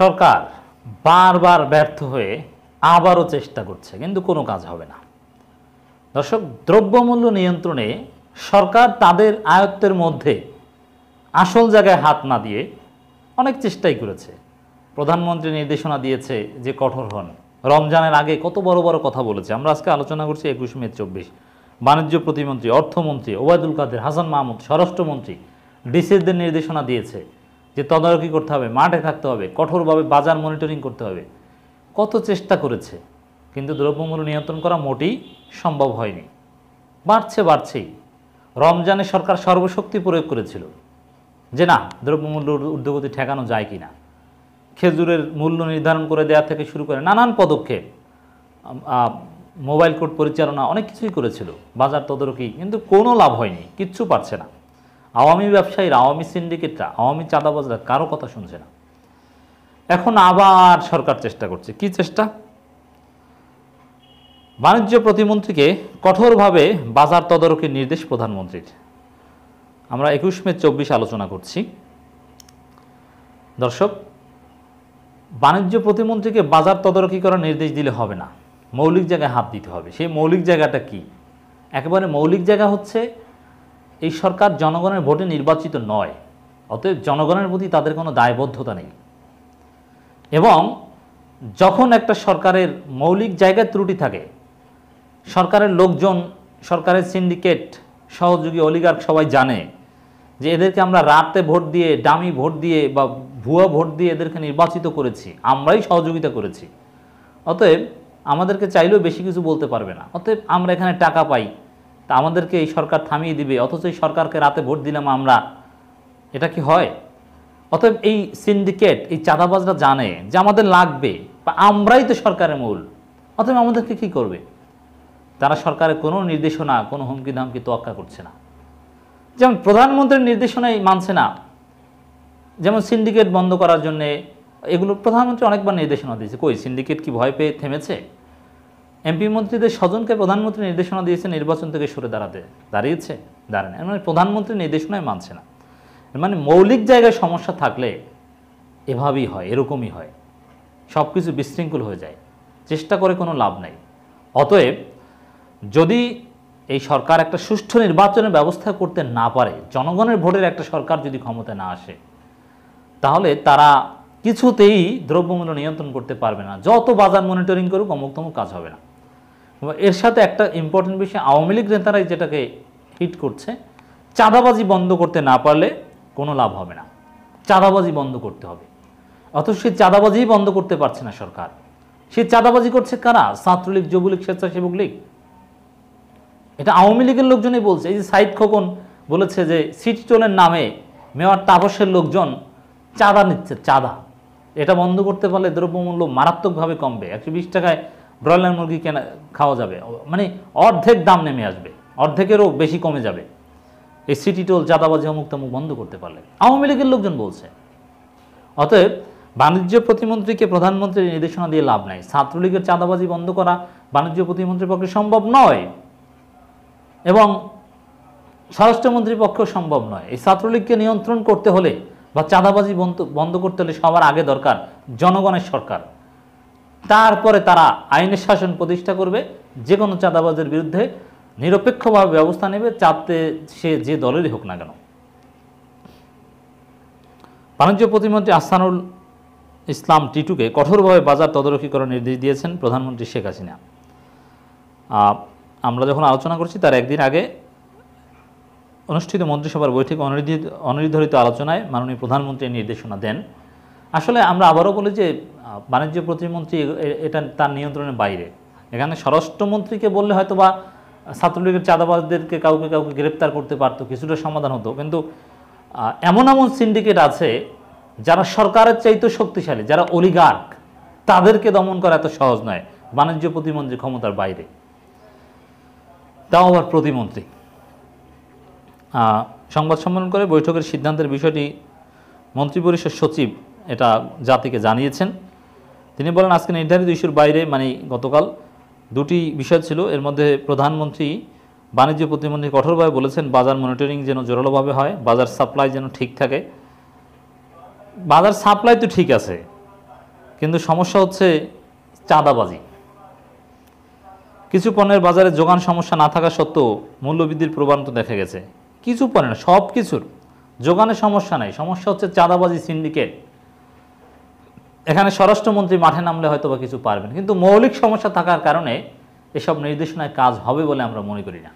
সরকার বারবার ব্যর্থ হয়ে আবারও চেষ্টা করছে কিন্তু কোনো কাজ হবে না দর্শক দ্রব্যমূল্য নিয়ন্ত্রণে সরকার তাদের আয়ত্তের মধ্যে আসল জায়গায় হাত না দিয়ে অনেক চেষ্টাই করেছে প্রধানমন্ত্রী নির্দেশনা দিয়েছে যে কঠোর হন রমজানের আগে কত বড় বড় কথা বলেছে আমরা আজকে আলোচনা করছি একুশ মে চব্বিশ বাণিজ্য প্রতিমন্ত্রী অর্থমন্ত্রী ওবায়দুল কাদের হাসান মাহমুদ স্বরাষ্ট্রমন্ত্রী ডিসিদের নির্দেশনা দিয়েছে যে তদারকি করতে হবে মাঠে থাকতে হবে কঠোরভাবে বাজার মনিটরিং করতে হবে কত চেষ্টা করেছে কিন্তু দ্রব্যমূল্য নিয়ন্ত্রণ করা মোটেই সম্ভব হয়নি বাড়ছে বাড়ছেই রমজানে সরকার সর্বশক্তি প্রয়োগ করেছিল যে না দ্রব্যমূল্য ঊর্ধ্বগতি ঠেকানো যায় কি না খেজুরের মূল্য নির্ধারণ করে দেওয়া থেকে শুরু করে নানান পদক্ষেপ মোবাইল কোর্ট পরিচালনা অনেক কিছুই করেছিল বাজার তদারকি কিন্তু কোনো লাভ হয়নি কিচ্ছু পারছে না আওয়ামী ব্যবসায়ীরা আওয়ামী সিন্ডিকেটরা আওয়ামী চাঁদাবাজরা কারো কথা শুনছে না এখন আবার সরকার চেষ্টা করছে কি চেষ্টা বাণিজ্য প্রতিমন্ত্রীকে কঠোরভাবে বাজার তদারকির নির্দেশ প্রধানমন্ত্রীর আমরা একুশ মে চব্বিশ আলোচনা করছি দর্শক বাণিজ্য প্রতিমন্ত্রীকে বাজার তদারকি করার নির্দেশ দিলে হবে না মৌলিক জায়গায় হাত দিতে হবে সেই মৌলিক জায়গাটা কি একেবারে মৌলিক জায়গা হচ্ছে এই সরকার জনগণের ভোটে নির্বাচিত নয় অতএব জনগণের প্রতি তাদের কোনো দায়বদ্ধতা নেই এবং যখন একটা সরকারের মৌলিক জায়গায় ত্রুটি থাকে সরকারের লোকজন সরকারের সিন্ডিকেট সহযোগী অলিগার্ক সবাই জানে যে এদেরকে আমরা রাতে ভোট দিয়ে ডামি ভোট দিয়ে বা ভুয়া ভোট দিয়ে এদেরকে নির্বাচিত করেছি আমরাই সহযোগিতা করেছি অতএব আমাদেরকে চাইলেও বেশি কিছু বলতে পারবে না অতএব আমরা এখানে টাকা পাই তা আমাদেরকে এই সরকার থামিয়ে দিবে অথচ এই সরকারকে রাতে ভোট দিলাম আমরা এটা কি হয় অতএব এই সিন্ডিকেট এই চাঁদাবাজরা জানে যে আমাদের লাগবে বা আমরাই তো সরকারের মূল অতএব আমাদেরকে কি করবে তারা সরকারের কোনো নির্দেশনা কোনো হুমকি ধামকি তোয়াক্কা করছে না যেমন প্রধানমন্ত্রীর নির্দেশনাই মানছে না যেমন সিন্ডিকেট বন্ধ করার জন্যে এগুলো প্রধানমন্ত্রী অনেকবার নির্দেশনা দিয়েছে কই সিন্ডিকেট কি ভয় পেয়ে থেমেছে এমপি মন্ত্রীদের স্বজনকে প্রধানমন্ত্রী নির্দেশনা দিয়েছে নির্বাচন থেকে সরে দাঁড়াতে দাঁড়িয়েছে দাঁড়ায় মানে প্রধানমন্ত্রী নির্দেশনায় মানছে না মানে মৌলিক জায়গায় সমস্যা থাকলে এভাবেই হয় এরকমই হয় সব কিছু বিশৃঙ্খল হয়ে যায় চেষ্টা করে কোনো লাভ নাই অতএব যদি এই সরকার একটা সুষ্ঠু নির্বাচনের ব্যবস্থা করতে না পারে জনগণের ভোটের একটা সরকার যদি ক্ষমতা না আসে তাহলে তারা কিছুতেই দ্রব্যমূল্য নিয়ন্ত্রণ করতে পারবে না যত বাজার মনিটরিং করুক অমুক তমুক কাজ হবে না এর সাথে একটা ইম্পর্টেন্ট বিষয় আওয়ামী লীগ নেতারাই যেটাকে হিট করছে চাঁদাবাজি বন্ধ করতে না পারলে কোনো লাভ হবে না চাঁদাবাজি বন্ধ করতে হবে অথচ সে চাঁদাবাজিই বন্ধ করতে পারছে না সরকার সে চাঁদাবাজি করছে কারা ছাত্রলীগ যুবলীগ স্বেচ্ছাসেবক লীগ এটা আওয়ামী লীগের লোকজনই বলছে এই যে সাইদ খোকন বলেছে যে সিটচলের নামে মেয়র তাপসের লোকজন চাঁদা নিচ্ছে চাঁদা এটা বন্ধ করতে পারলে দ্রব্যমূল্য মারাত্মকভাবে কমবে একশো টাকায় ব্রয়লার মুরগি কেনা খাওয়া যাবে মানে অর্ধেক দাম নেমে আসবে অর্ধেকেরও বেশি কমে যাবে এই সিটি টোল চাঁদাবাজি অমুক তমুক বন্ধ করতে পারলে আওয়ামী লীগের লোকজন বলছে অতএব বাণিজ্য প্রতিমন্ত্রীকে প্রধানমন্ত্রীর নির্দেশনা দিয়ে লাভ নাই ছাত্রলীগের চাঁদাবাজি বন্ধ করা বাণিজ্য প্রতিমন্ত্রীর পক্ষে সম্ভব নয় এবং স্বরাষ্ট্রমন্ত্রীর পক্ষেও সম্ভব নয় এই ছাত্রলীগকে নিয়ন্ত্রণ করতে হলে বা চাঁদাবাজি বন্ধ করতে হলে সবার আগে দরকার জনগণের সরকার তারপরে তারা আইনের শাসন প্রতিষ্ঠা করবে যে কোনো চাঁদাবাজের বিরুদ্ধে নিরপেক্ষভাবে ব্যবস্থা নেবে চাপতে সে যে দলেরই হোক না কেন বাণিজ্য প্রতিমন্ত্রী আসানুল ইসলাম টিটুকে কঠোরভাবে বাজার তদারকি করার নির্দেশ দিয়েছেন প্রধানমন্ত্রী শেখ হাসিনা আমরা যখন আলোচনা করছি তার একদিন আগে অনুষ্ঠিত মন্ত্রিসভার বৈঠকে অনির্ধারিত আলোচনায় মাননীয় প্রধানমন্ত্রী নির্দেশনা দেন আসলে আমরা আবারও বলি যে বাণিজ্য প্রতিমন্ত্রী এটা তার নিয়ন্ত্রণের বাইরে এখানে স্বরাষ্ট্রমন্ত্রীকে বললে হয়তো বা ছাত্রলীগের চাঁদাবাজদেরকে কাউকে কাউকে গ্রেপ্তার করতে পারতো কিছুটা সমাধান হতো কিন্তু এমন এমন সিন্ডিকেট আছে যারা সরকারের চাইতে শক্তিশালী যারা অলিগার্ক তাদেরকে দমন করা এত সহজ নয় বাণিজ্য প্রতিমন্ত্রী ক্ষমতার বাইরে তাও আবার প্রতিমন্ত্রী সংবাদ সম্মেলন করে বৈঠকের সিদ্ধান্তের বিষয়টি মন্ত্রিপরিষদ সচিব এটা জাতিকে জানিয়েছেন তিনি বলেন আজকে নির্ধারিত ইস্যুর বাইরে মানে গতকাল দুটি বিষয় ছিল এর মধ্যে প্রধানমন্ত্রী বাণিজ্য প্রতিমন্ত্রী কঠোরভাবে বলেছেন বাজার মনিটরিং যেন জোরালোভাবে হয় বাজার সাপ্লাই যেন ঠিক থাকে বাজার সাপ্লাই তো ঠিক আছে কিন্তু সমস্যা হচ্ছে চাঁদাবাজি কিছু পণ্যের বাজারে যোগান সমস্যা না থাকা সত্ত্বেও মূল্যবৃদ্ধির প্রবণতা দেখা গেছে কিছু পণ্যের সব কিছুর যোগানের সমস্যা নাই সমস্যা হচ্ছে চাঁদাবাজি সিন্ডিকেট এখানে স্বরাষ্ট্রমন্ত্রী মাঠে নামলে হয়তো বা কিছু পারবেন কিন্তু মৌলিক সমস্যা থাকার কারণে এসব নির্দেশনায় কাজ হবে বলে আমরা মনে করি না